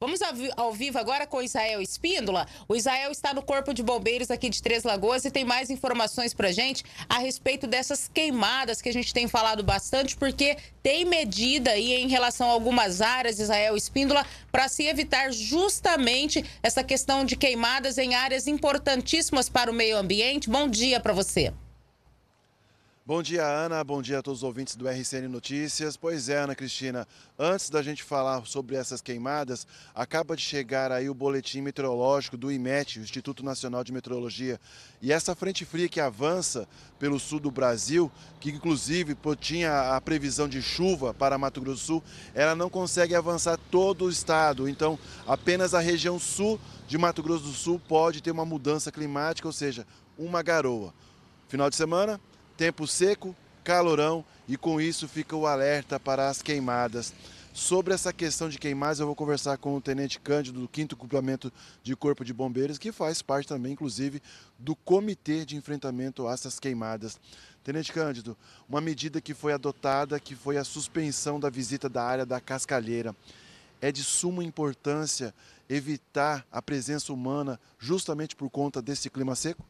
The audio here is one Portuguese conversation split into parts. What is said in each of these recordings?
Vamos ao, vivo agora com Israel Espíndola. O Israel está no Corpo de Bombeiros aqui de Três Lagoas e tem mais informações para gente a respeito dessas queimadas que a gente tem falado bastante, porque tem medida aí em relação a algumas áreas, Israel Espíndola, para se evitar justamente essa questão de queimadas em áreas importantíssimas para o meio ambiente. Bom dia para você. Bom dia, Ana. Bom dia a todos os ouvintes do RCN Notícias. Pois é, Ana Cristina, antes da gente falar sobre essas queimadas, acaba de chegar aí o boletim meteorológico do IMET, o Instituto Nacional de Meteorologia. E essa frente fria que avança pelo sul do Brasil, que inclusive tinha a previsão de chuva para Mato Grosso do Sul, ela não consegue avançar todo o estado. Então, apenas a região sul de Mato Grosso do Sul pode ter uma mudança climática, ou seja, uma garoa. Final de semana, Tempo seco, calorão e com isso fica o alerta para as queimadas. Sobre essa questão de queimadas, eu vou conversar com o Tenente Cândido do 5 Cumprimento de Corpo de Bombeiros, que faz parte também, inclusive, do Comitê de Enfrentamento a essas queimadas. Tenente Cândido, uma medida que foi adotada, que foi a suspensão da visita da área da Cascalheira. É de suma importância evitar a presença humana justamente por conta desse clima seco?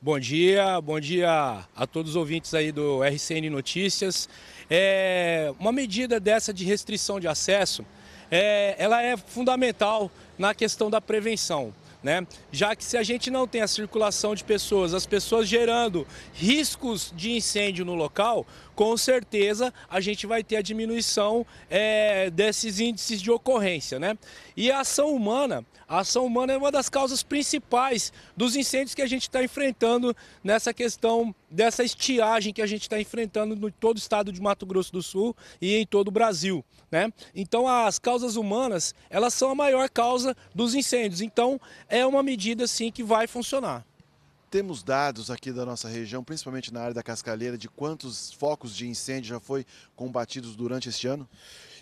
Bom dia, bom dia a todos os ouvintes aí do RCN Notícias. É, uma medida dessa de restrição de acesso, é, ela é fundamental na questão da prevenção. Né? Já que se a gente não tem a circulação de pessoas, as pessoas gerando riscos de incêndio no local, com certeza a gente vai ter a diminuição é, desses índices de ocorrência. Né? E a ação humana, a ação humana é uma das causas principais dos incêndios que a gente está enfrentando nessa questão dessa estiagem que a gente está enfrentando em todo o estado de Mato Grosso do Sul e em todo o Brasil. Né? Então as causas humanas, elas são a maior causa dos incêndios. Então é uma medida sim que vai funcionar. Temos dados aqui da nossa região, principalmente na área da Cascalheira, de quantos focos de incêndio já foi combatidos durante este ano?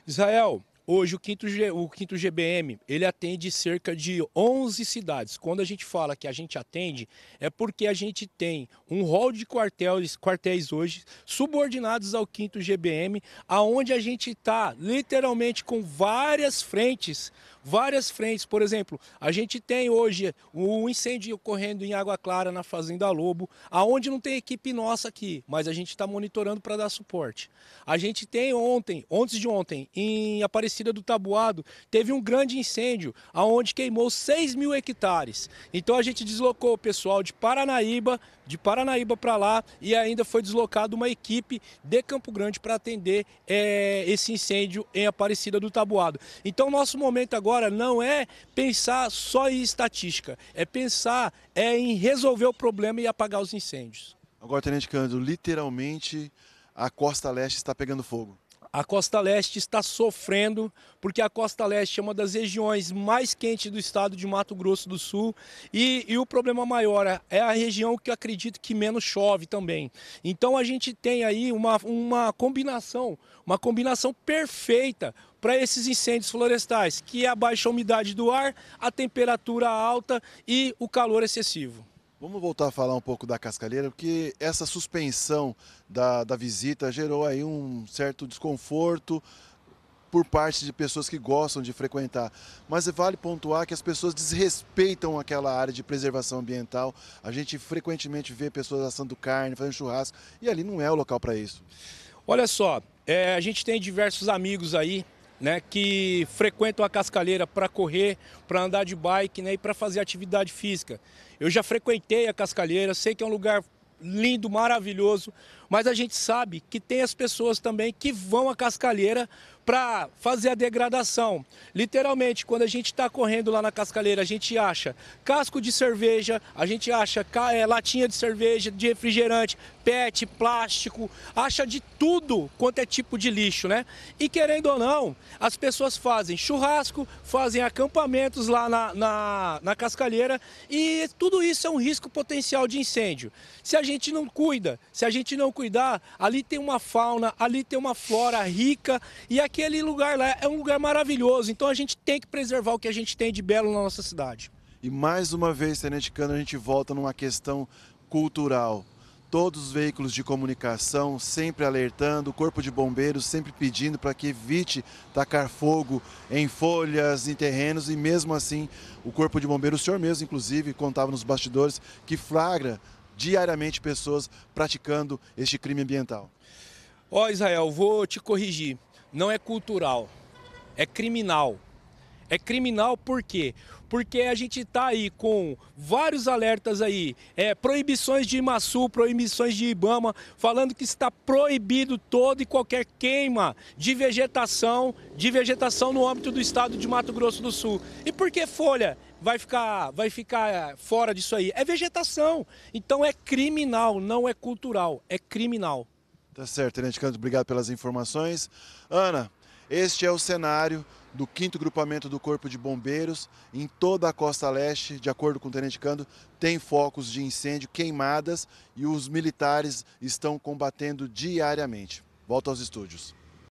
Israel, Hoje o quinto, o quinto GBM ele atende cerca de 11 cidades. Quando a gente fala que a gente atende, é porque a gente tem um rol de quartéis, quartéis hoje subordinados ao quinto GBM, aonde a gente está literalmente com várias frentes, várias frentes. Por exemplo, a gente tem hoje um incêndio ocorrendo em Água Clara na Fazenda Lobo, aonde não tem equipe nossa aqui, mas a gente está monitorando para dar suporte. A gente tem ontem, antes de ontem, em Aparecida Aparecida do Tabuado, teve um grande incêndio, aonde queimou 6 mil hectares. Então a gente deslocou o pessoal de Paranaíba, de Paranaíba para lá, e ainda foi deslocada uma equipe de Campo Grande para atender é, esse incêndio em Aparecida do Tabuado. Então nosso momento agora não é pensar só em estatística, é pensar é, em resolver o problema e apagar os incêndios. Agora, Tenente Cândido, literalmente a costa leste está pegando fogo. A costa leste está sofrendo, porque a costa leste é uma das regiões mais quentes do estado de Mato Grosso do Sul. E, e o problema maior é, é a região que acredito que menos chove também. Então a gente tem aí uma, uma combinação, uma combinação perfeita para esses incêndios florestais, que é a baixa umidade do ar, a temperatura alta e o calor excessivo. Vamos voltar a falar um pouco da cascalheira, porque essa suspensão da, da visita gerou aí um certo desconforto por parte de pessoas que gostam de frequentar. Mas é vale pontuar que as pessoas desrespeitam aquela área de preservação ambiental. A gente frequentemente vê pessoas assando carne, fazendo churrasco, e ali não é o local para isso. Olha só, é, a gente tem diversos amigos aí né, que frequentam a Cascalheira para correr, para andar de bike né, e para fazer atividade física. Eu já frequentei a Cascalheira, sei que é um lugar lindo, maravilhoso, mas a gente sabe que tem as pessoas também que vão à cascalheira para fazer a degradação. Literalmente, quando a gente está correndo lá na cascalheira, a gente acha casco de cerveja, a gente acha é, latinha de cerveja, de refrigerante, PET, plástico, acha de tudo quanto é tipo de lixo, né? E querendo ou não, as pessoas fazem churrasco, fazem acampamentos lá na, na, na cascalheira e tudo isso é um risco potencial de incêndio. Se a gente não cuida, se a gente não cuidar, ali tem uma fauna, ali tem uma flora rica e aquele lugar lá é um lugar maravilhoso. Então a gente tem que preservar o que a gente tem de belo na nossa cidade. E mais uma vez, Tenente Cano, a gente volta numa questão cultural todos os veículos de comunicação sempre alertando, o Corpo de Bombeiros sempre pedindo para que evite tacar fogo em folhas, em terrenos e mesmo assim o Corpo de Bombeiros, o senhor mesmo inclusive contava nos bastidores que flagra diariamente pessoas praticando este crime ambiental. Ó oh, Israel, vou te corrigir. Não é cultural, é criminal. É criminal por quê? Porque a gente está aí com vários alertas aí, é, proibições de Imaçu, proibições de Ibama, falando que está proibido todo e qualquer queima de vegetação, de vegetação no âmbito do estado de Mato Grosso do Sul. E por que folha? vai ficar, vai ficar eh, fora disso aí. É vegetação. Então é criminal, não é cultural, é criminal. Tá certo, Tenente Canto, obrigado pelas informações. Ana, este é o cenário do 5 Grupamento do Corpo de Bombeiros. Em toda a costa leste, de acordo com o Tenente Cando, tem focos de incêndio, queimadas e os militares estão combatendo diariamente. Volto aos estúdios.